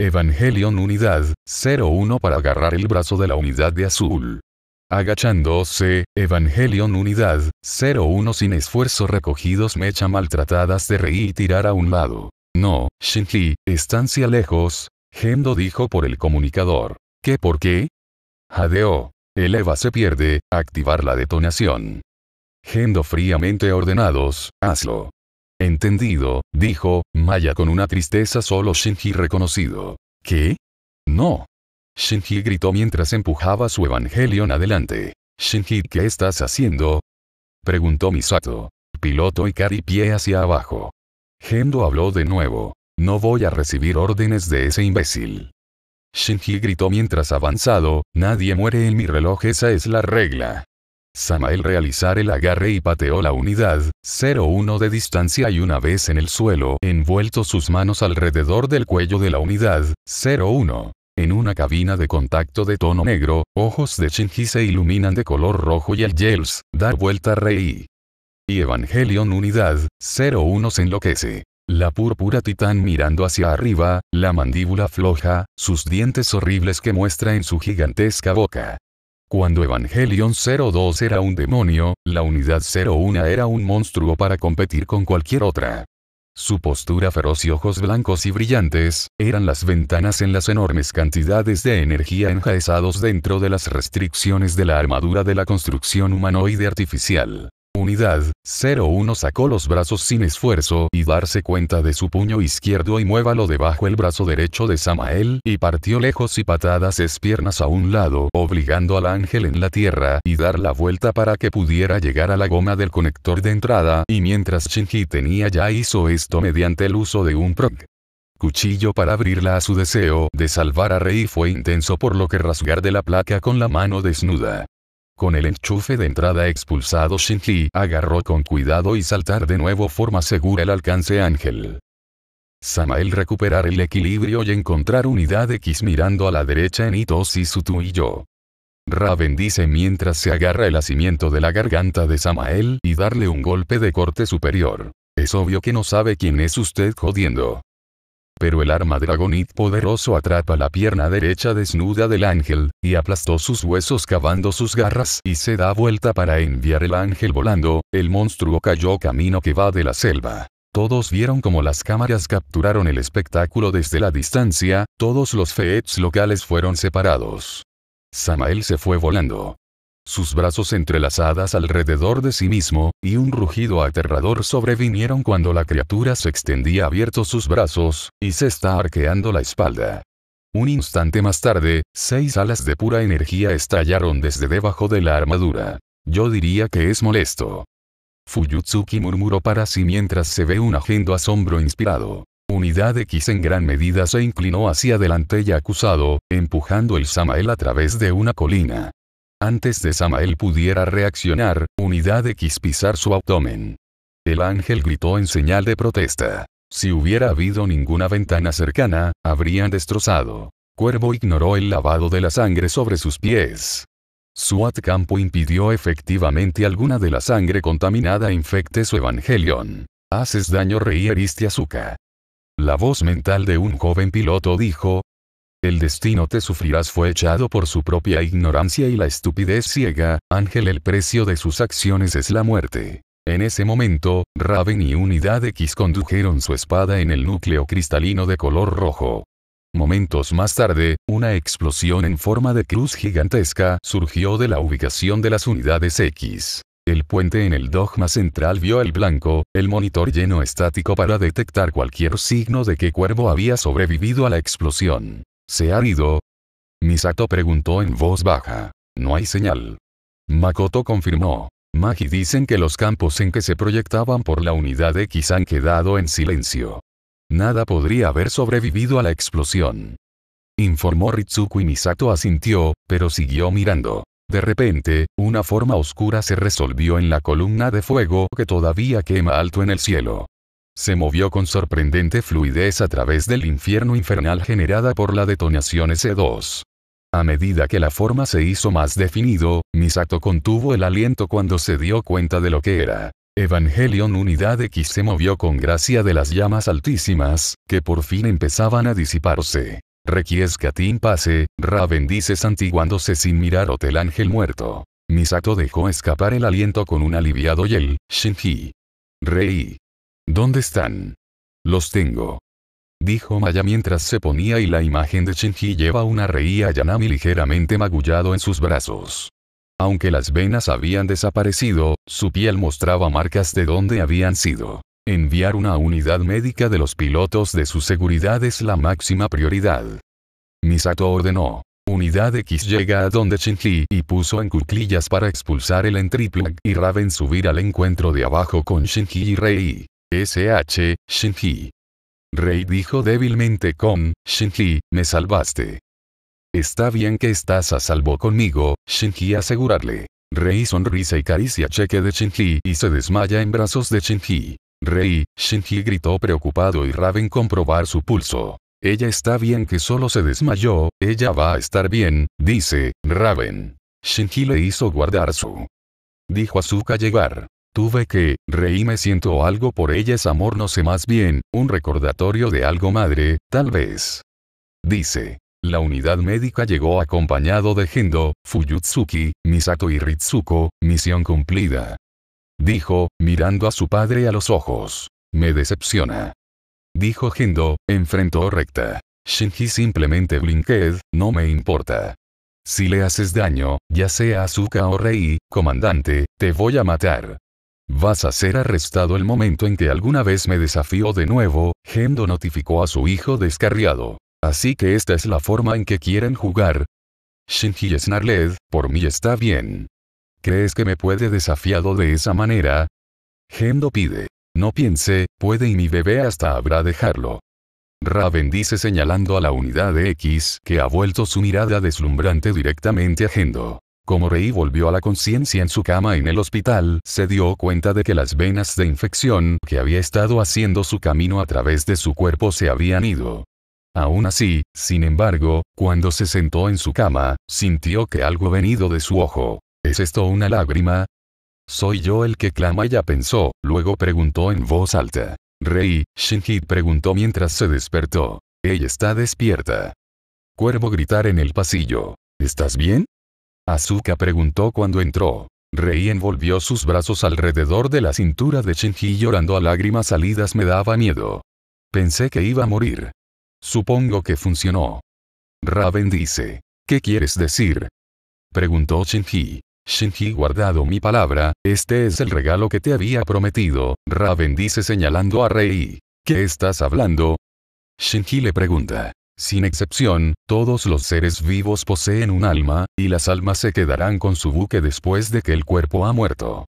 A: Evangelion Unidad 01 para agarrar el brazo de la unidad de azul. Agachándose, Evangelion Unidad 01 sin esfuerzo recogidos mecha maltratadas de reír y tirar a un lado. No, Shinji, estancia lejos. Gendo dijo por el comunicador. ¿Qué por qué? Jadeo. El Eva se pierde, activar la detonación. Gendo fríamente ordenados, hazlo. Entendido, dijo, Maya con una tristeza solo Shinji reconocido. ¿Qué? No. Shinji gritó mientras empujaba su Evangelion adelante. Shinji, ¿qué estás haciendo? Preguntó Misato. Piloto y cari pie hacia abajo. Gendo habló de nuevo. No voy a recibir órdenes de ese imbécil. Shinji gritó mientras avanzado, nadie muere en mi reloj esa es la regla. Samael realizar el agarre y pateó la unidad, 0-1 de distancia y una vez en el suelo, envuelto sus manos alrededor del cuello de la unidad, 0-1. En una cabina de contacto de tono negro, ojos de Shinji se iluminan de color rojo y el Yells, dar vuelta rey. Y Evangelion Unidad, 01 se enloquece. La púrpura titán mirando hacia arriba, la mandíbula floja, sus dientes horribles que muestra en su gigantesca boca. Cuando Evangelion 02 era un demonio, la unidad 01 era un monstruo para competir con cualquier otra. Su postura feroz y ojos blancos y brillantes, eran las ventanas en las enormes cantidades de energía enjaezados dentro de las restricciones de la armadura de la construcción humanoide artificial. Unidad, 01 sacó los brazos sin esfuerzo y darse cuenta de su puño izquierdo y muévalo debajo el brazo derecho de Samael y partió lejos y patadas espiernas a un lado obligando al ángel en la tierra y dar la vuelta para que pudiera llegar a la goma del conector de entrada y mientras Shinji tenía ya hizo esto mediante el uso de un proc cuchillo para abrirla a su deseo de salvar a Rei fue intenso por lo que rasgar de la placa con la mano desnuda con el enchufe de entrada expulsado Shinji agarró con cuidado y saltar de nuevo forma segura el alcance ángel. Samael recuperar el equilibrio y encontrar unidad X mirando a la derecha en y Sutu y yo. Raven dice mientras se agarra el nacimiento de la garganta de Samael y darle un golpe de corte superior. Es obvio que no sabe quién es usted jodiendo pero el arma Dragonit poderoso atrapa la pierna derecha desnuda del ángel, y aplastó sus huesos cavando sus garras y se da vuelta para enviar el ángel volando, el monstruo cayó camino que va de la selva. Todos vieron como las cámaras capturaron el espectáculo desde la distancia, todos los feets locales fueron separados. Samael se fue volando sus brazos entrelazadas alrededor de sí mismo, y un rugido aterrador sobrevinieron cuando la criatura se extendía abierto sus brazos, y se está arqueando la espalda. Un instante más tarde, seis alas de pura energía estallaron desde debajo de la armadura. Yo diría que es molesto. Fuyutsuki murmuró para sí mientras se ve un agendo asombro inspirado. Unidad X en gran medida se inclinó hacia adelante y acusado, empujando el Samael a través de una colina. Antes de Samael pudiera reaccionar, Unidad X pisar su abdomen. El ángel gritó en señal de protesta. Si hubiera habido ninguna ventana cercana, habrían destrozado. Cuervo ignoró el lavado de la sangre sobre sus pies. Suat Campo impidió efectivamente alguna de la sangre contaminada infecte su evangelion. Haces daño reí heriste La voz mental de un joven piloto dijo, el destino te sufrirás fue echado por su propia ignorancia y la estupidez ciega, Ángel el precio de sus acciones es la muerte. En ese momento, Raven y Unidad X condujeron su espada en el núcleo cristalino de color rojo. Momentos más tarde, una explosión en forma de cruz gigantesca surgió de la ubicación de las unidades X. El puente en el dogma central vio el blanco, el monitor lleno estático para detectar cualquier signo de que Cuervo había sobrevivido a la explosión. ¿Se ha ido? Misato preguntó en voz baja. No hay señal. Makoto confirmó. Magi dicen que los campos en que se proyectaban por la unidad X han quedado en silencio. Nada podría haber sobrevivido a la explosión. Informó Ritsuko y Misato asintió, pero siguió mirando. De repente, una forma oscura se resolvió en la columna de fuego que todavía quema alto en el cielo se movió con sorprendente fluidez a través del infierno infernal generada por la detonación S2. A medida que la forma se hizo más definido, Misato contuvo el aliento cuando se dio cuenta de lo que era. Evangelion Unidad X se movió con gracia de las llamas altísimas, que por fin empezaban a disiparse. in pase, Raven dice santiguándose sin mirar el ángel muerto. Misato dejó escapar el aliento con un aliviado y Shinji. Rei. ¿Dónde están? Los tengo. Dijo Maya mientras se ponía y la imagen de Shinji lleva una reía Yanami ligeramente magullado en sus brazos. Aunque las venas habían desaparecido, su piel mostraba marcas de dónde habían sido. Enviar una unidad médica de los pilotos de su seguridad es la máxima prioridad. Misato ordenó. Unidad X llega a donde Shinji y puso en cuclillas para expulsar el triple y Raven subir al encuentro de abajo con Shinji y Rei. S.H. Shinji. Rey dijo débilmente con, Shinji, me salvaste. Está bien que estás a salvo conmigo, Shinji asegurarle. Rey sonrisa y caricia cheque de Shinji y se desmaya en brazos de Shinji. Rey, Shinji gritó preocupado y Raven comprobar su pulso. Ella está bien que solo se desmayó, ella va a estar bien, dice, Raven. Shinji le hizo guardar su. Dijo a Azuka llegar. Tuve que, reí me siento algo por ellas amor no sé más bien, un recordatorio de algo madre, tal vez. Dice. La unidad médica llegó acompañado de Gendo, Fuyutsuki, Misato y Ritsuko, misión cumplida. Dijo, mirando a su padre a los ojos. Me decepciona. Dijo Gendo, enfrentó recta. Shinji simplemente blinked, no me importa. Si le haces daño, ya sea Asuka o Rei, comandante, te voy a matar. Vas a ser arrestado el momento en que alguna vez me desafío de nuevo, Gendo notificó a su hijo descarriado. Así que esta es la forma en que quieren jugar. Shinji Snarled, por mí está bien. ¿Crees que me puede desafiado de esa manera? Gendo pide. No piense, puede y mi bebé hasta habrá dejarlo. Raven dice señalando a la unidad de X que ha vuelto su mirada deslumbrante directamente a Gendo. Como Rey volvió a la conciencia en su cama en el hospital, se dio cuenta de que las venas de infección que había estado haciendo su camino a través de su cuerpo se habían ido. Aún así, sin embargo, cuando se sentó en su cama, sintió que algo venido de su ojo. ¿Es esto una lágrima? Soy yo el que clama, Ya pensó, luego preguntó en voz alta. Rey, Shinji preguntó mientras se despertó. Ella está despierta. Cuervo gritar en el pasillo. ¿Estás bien? Azuka preguntó cuando entró. Rei envolvió sus brazos alrededor de la cintura de Shinji llorando a lágrimas salidas me daba miedo. Pensé que iba a morir. Supongo que funcionó. Raven dice. ¿Qué quieres decir? Preguntó Shinji. Shinji guardado mi palabra, este es el regalo que te había prometido, Raven dice señalando a Rei. ¿Qué estás hablando? Shinji le pregunta. Sin excepción, todos los seres vivos poseen un alma, y las almas se quedarán con su buque después de que el cuerpo ha muerto.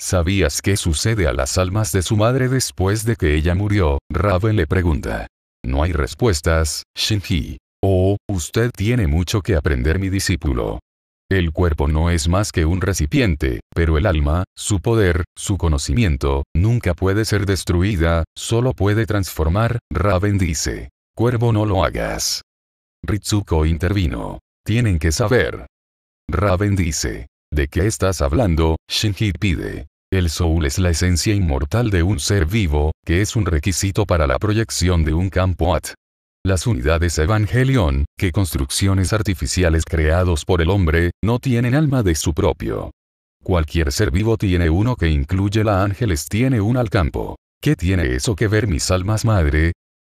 A: ¿Sabías qué sucede a las almas de su madre después de que ella murió? Raven le pregunta. No hay respuestas, Shinji. Oh, usted tiene mucho que aprender mi discípulo. El cuerpo no es más que un recipiente, pero el alma, su poder, su conocimiento, nunca puede ser destruida, solo puede transformar, Raven dice. Cuervo no lo hagas. Ritsuko intervino. Tienen que saber. Raven dice. ¿De qué estás hablando? Shinji pide. El soul es la esencia inmortal de un ser vivo, que es un requisito para la proyección de un campo AT. Las unidades Evangelion, que construcciones artificiales creados por el hombre, no tienen alma de su propio. Cualquier ser vivo tiene uno que incluye la ángeles tiene un al campo. ¿Qué tiene eso que ver mis almas madre?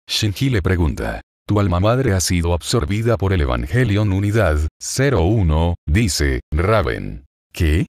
A: Shinji le pregunta. Tu alma madre ha sido absorbida por el Evangelion Unidad 01, dice Raven. ¿Qué?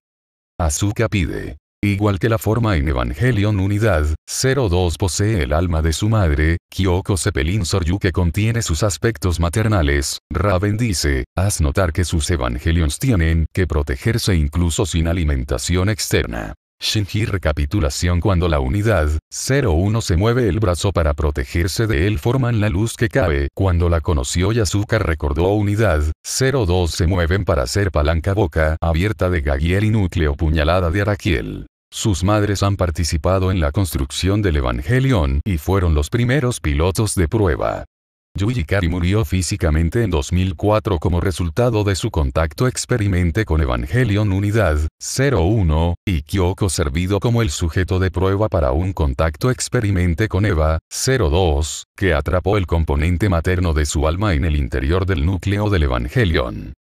A: Asuka pide. Igual que la forma en Evangelion Unidad 02 posee el alma de su madre, Kyoko Sepelin Soryu que contiene sus aspectos maternales, Raven dice, haz notar que sus Evangelions tienen que protegerse incluso sin alimentación externa. Shinji recapitulación cuando la unidad 01 se mueve el brazo para protegerse de él forman la luz que cabe cuando la conoció Yasuka recordó unidad 02 se mueven para hacer palanca boca abierta de Gagiel y núcleo puñalada de Araquiel. Sus madres han participado en la construcción del Evangelion y fueron los primeros pilotos de prueba. Yuji Kari murió físicamente en 2004 como resultado de su contacto experimente con Evangelion Unidad 01, y Kyoko servido como el sujeto de prueba para un contacto experimente con Eva 02, que atrapó el componente materno de su alma en el interior del núcleo del Evangelion.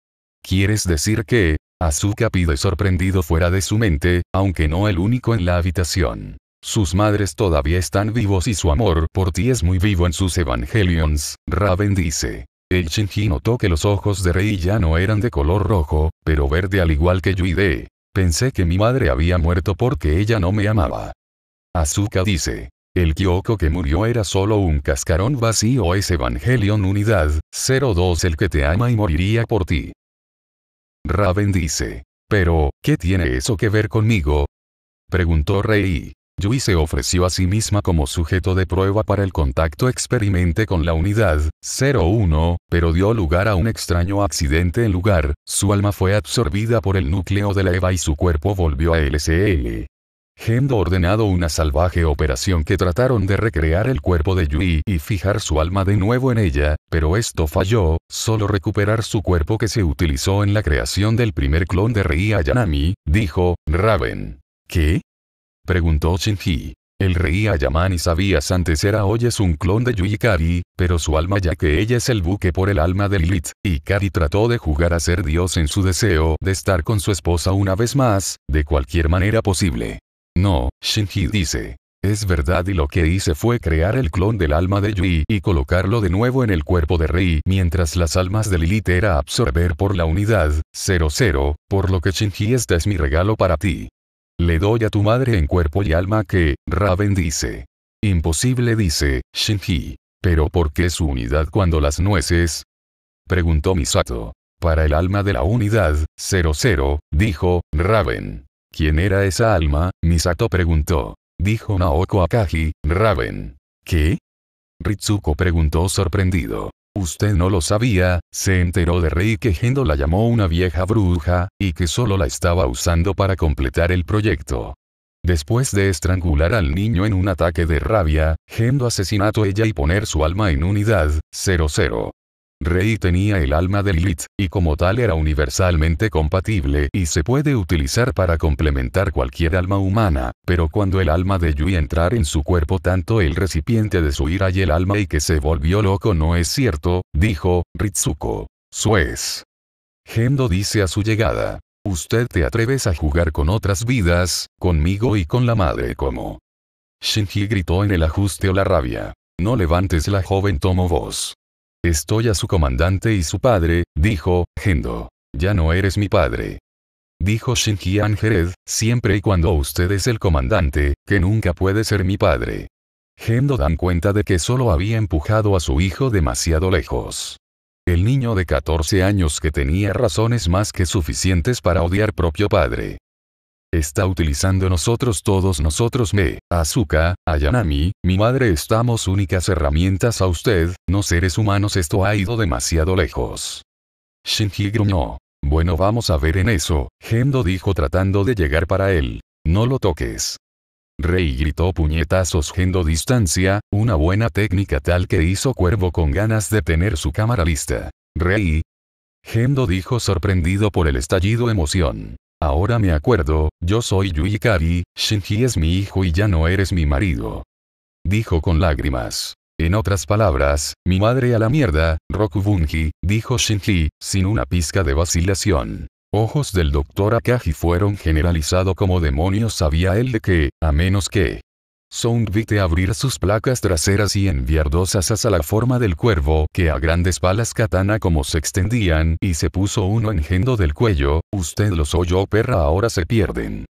A: ¿Quieres decir que? Azuka pide sorprendido fuera de su mente, aunque no el único en la habitación. Sus madres todavía están vivos y su amor por ti es muy vivo en sus evangelions, Raven dice. El Shinji notó que los ojos de Rei ya no eran de color rojo, pero verde al igual que Yuide. Pensé que mi madre había muerto porque ella no me amaba. Azuka dice. El Kyoko que murió era solo un cascarón vacío es Evangelion Unidad 02 el que te ama y moriría por ti. Raven dice. Pero, ¿qué tiene eso que ver conmigo? Preguntó Rei. Yui se ofreció a sí misma como sujeto de prueba para el contacto experimente con la unidad 01, pero dio lugar a un extraño accidente en lugar, su alma fue absorbida por el núcleo de la EVA y su cuerpo volvió a LCL. Gendo ordenado una salvaje operación que trataron de recrear el cuerpo de Yui y fijar su alma de nuevo en ella, pero esto falló, solo recuperar su cuerpo que se utilizó en la creación del primer clon de Rei Ayanami, dijo, Raven. ¿Qué? Preguntó Shinji. El rey Ayamani sabías antes era hoy es un clon de Kari, pero su alma ya que ella es el buque por el alma de Lilith, y Kari trató de jugar a ser dios en su deseo de estar con su esposa una vez más, de cualquier manera posible. No, Shinji dice. Es verdad y lo que hice fue crear el clon del alma de Yui y colocarlo de nuevo en el cuerpo de Rei mientras las almas de Lilith era absorber por la unidad, 00, por lo que Shinji esta es mi regalo para ti. Le doy a tu madre en cuerpo y alma que, Raven dice. Imposible dice, Shinji. ¿Pero por qué su unidad cuando las nueces? Preguntó Misato. Para el alma de la unidad, 00, dijo, Raven. ¿Quién era esa alma? Misato preguntó. Dijo Naoko Akagi, Raven. ¿Qué? Ritsuko preguntó sorprendido. Usted no lo sabía, se enteró de Rey que Gendo la llamó una vieja bruja, y que solo la estaba usando para completar el proyecto. Después de estrangular al niño en un ataque de rabia, Gendo asesinato ella y poner su alma en unidad, 00. Rei tenía el alma de Lilith, y como tal era universalmente compatible y se puede utilizar para complementar cualquier alma humana, pero cuando el alma de Yui entrar en su cuerpo tanto el recipiente de su ira y el alma y que se volvió loco no es cierto, dijo, Ritsuko. Suez. Gendo dice a su llegada. Usted te atreves a jugar con otras vidas, conmigo y con la madre como. Shinji gritó en el ajuste o la rabia. No levantes la joven tomo voz. Estoy a su comandante y su padre, dijo, Gendo. Ya no eres mi padre. Dijo Shinji Angered, siempre y cuando usted es el comandante, que nunca puede ser mi padre. Gendo dan cuenta de que solo había empujado a su hijo demasiado lejos. El niño de 14 años que tenía razones más que suficientes para odiar propio padre está utilizando nosotros todos nosotros me, Azuka, Ayanami, mi madre estamos únicas herramientas a usted, no seres humanos esto ha ido demasiado lejos. Shinji gruñó. Bueno vamos a ver en eso, Gendo dijo tratando de llegar para él. No lo toques. Rey gritó puñetazos Gendo distancia, una buena técnica tal que hizo Cuervo con ganas de tener su cámara lista. Rey. Gendo dijo sorprendido por el estallido emoción. Ahora me acuerdo, yo soy Yui Shinji es mi hijo y ya no eres mi marido. Dijo con lágrimas. En otras palabras, mi madre a la mierda, Rokubunji, dijo Shinji, sin una pizca de vacilación. Ojos del doctor Akagi fueron generalizado como demonios sabía él de que, a menos que, vi vite abrir sus placas traseras y enviar dos asas a la forma del cuervo, que a grandes balas katana como se extendían, y se puso uno en Gendo del cuello, usted los oyó perra ahora se pierden.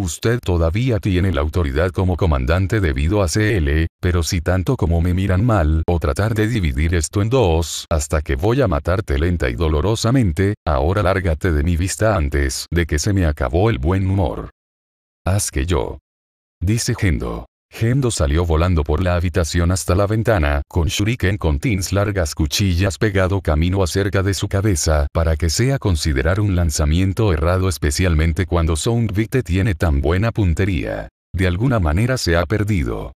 A: Usted todavía tiene la autoridad como comandante debido a CL, pero si tanto como me miran mal, o tratar de dividir esto en dos, hasta que voy a matarte lenta y dolorosamente, ahora lárgate de mi vista antes de que se me acabó el buen humor. Haz que yo. Dice Gendo. Gendo salió volando por la habitación hasta la ventana, con shuriken con tins largas cuchillas pegado camino acerca de su cabeza para que sea considerar un lanzamiento errado especialmente cuando Soundbite tiene tan buena puntería. De alguna manera se ha perdido.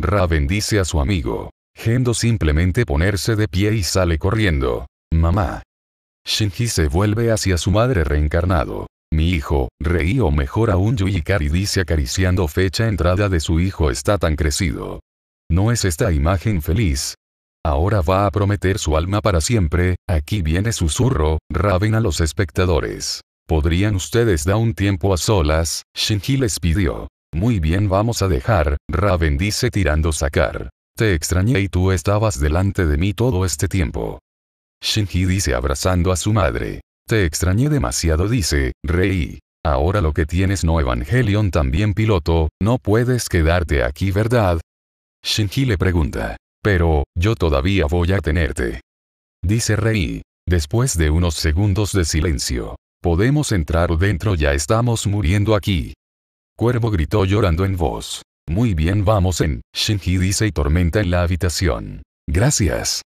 A: Raven dice a su amigo. Gendo simplemente ponerse de pie y sale corriendo. Mamá. Shinji se vuelve hacia su madre reencarnado. Mi hijo, reí o mejor aún Yuikari dice acariciando fecha entrada de su hijo está tan crecido. No es esta imagen feliz. Ahora va a prometer su alma para siempre, aquí viene susurro, Raven a los espectadores. ¿Podrían ustedes dar un tiempo a solas? Shinji les pidió. Muy bien vamos a dejar, Raven dice tirando sacar. Te extrañé y tú estabas delante de mí todo este tiempo. Shinji dice abrazando a su madre. Te extrañé demasiado, dice, Rey. Ahora lo que tienes no Evangelion también piloto, no puedes quedarte aquí, ¿verdad? Shinji le pregunta. Pero, yo todavía voy a tenerte. Dice Rei. Después de unos segundos de silencio. Podemos entrar dentro, ya estamos muriendo aquí. Cuervo gritó llorando en voz. Muy bien, vamos en, Shinji dice y tormenta en la habitación. Gracias.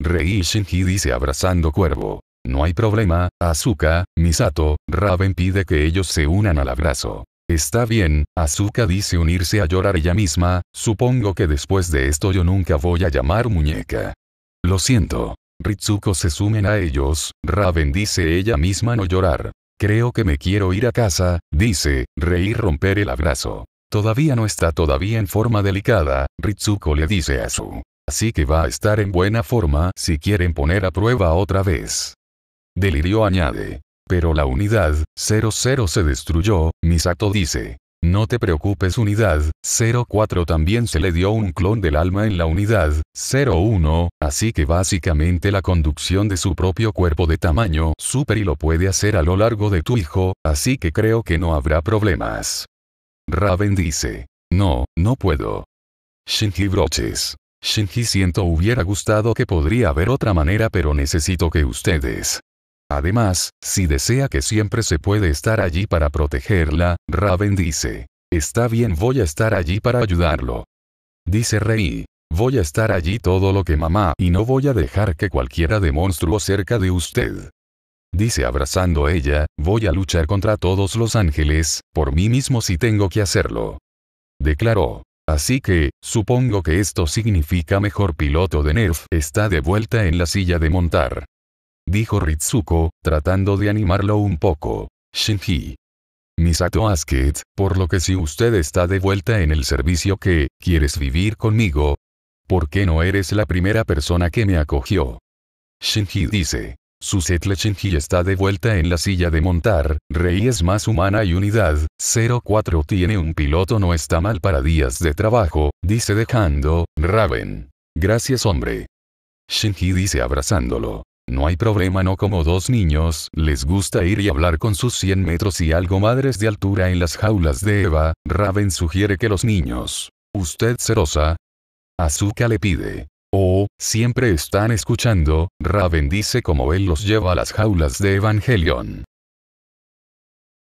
A: Rei y Shinji dice abrazando Cuervo. No hay problema, Azuka, Misato, Raven pide que ellos se unan al abrazo. Está bien, Azuka dice unirse a llorar ella misma, supongo que después de esto yo nunca voy a llamar muñeca. Lo siento. Ritsuko se sumen a ellos, Raven dice ella misma no llorar. Creo que me quiero ir a casa, dice, reír romper el abrazo. Todavía no está todavía en forma delicada, Ritsuko le dice a su. Así que va a estar en buena forma si quieren poner a prueba otra vez. Delirio añade. Pero la unidad 00 se destruyó, Misato dice. No te preocupes unidad, 04 también se le dio un clon del alma en la unidad, 01, así que básicamente la conducción de su propio cuerpo de tamaño super y lo puede hacer a lo largo de tu hijo, así que creo que no habrá problemas. Raven dice. No, no puedo. Shinji Broches. Shinji siento hubiera gustado que podría haber otra manera pero necesito que ustedes Además, si desea que siempre se puede estar allí para protegerla, Raven dice, está bien voy a estar allí para ayudarlo. Dice Rey, voy a estar allí todo lo que mamá y no voy a dejar que cualquiera de monstruo cerca de usted. Dice abrazando ella, voy a luchar contra todos los ángeles, por mí mismo si tengo que hacerlo. Declaró. Así que, supongo que esto significa mejor piloto de Nerf está de vuelta en la silla de montar dijo Ritsuko, tratando de animarlo un poco. Shinji. Misato Asket, por lo que si usted está de vuelta en el servicio que, ¿quieres vivir conmigo? ¿Por qué no eres la primera persona que me acogió? Shinji dice. Su setle Shinji está de vuelta en la silla de montar, rey es más humana y unidad, 04 tiene un piloto no está mal para días de trabajo, dice dejando, Raven. Gracias hombre. Shinji dice abrazándolo. No hay problema no como dos niños, les gusta ir y hablar con sus 100 metros y algo madres de altura en las jaulas de Eva, Raven sugiere que los niños. ¿Usted cerosa? Azuka le pide. Oh, siempre están escuchando, Raven dice como él los lleva a las jaulas de Evangelion.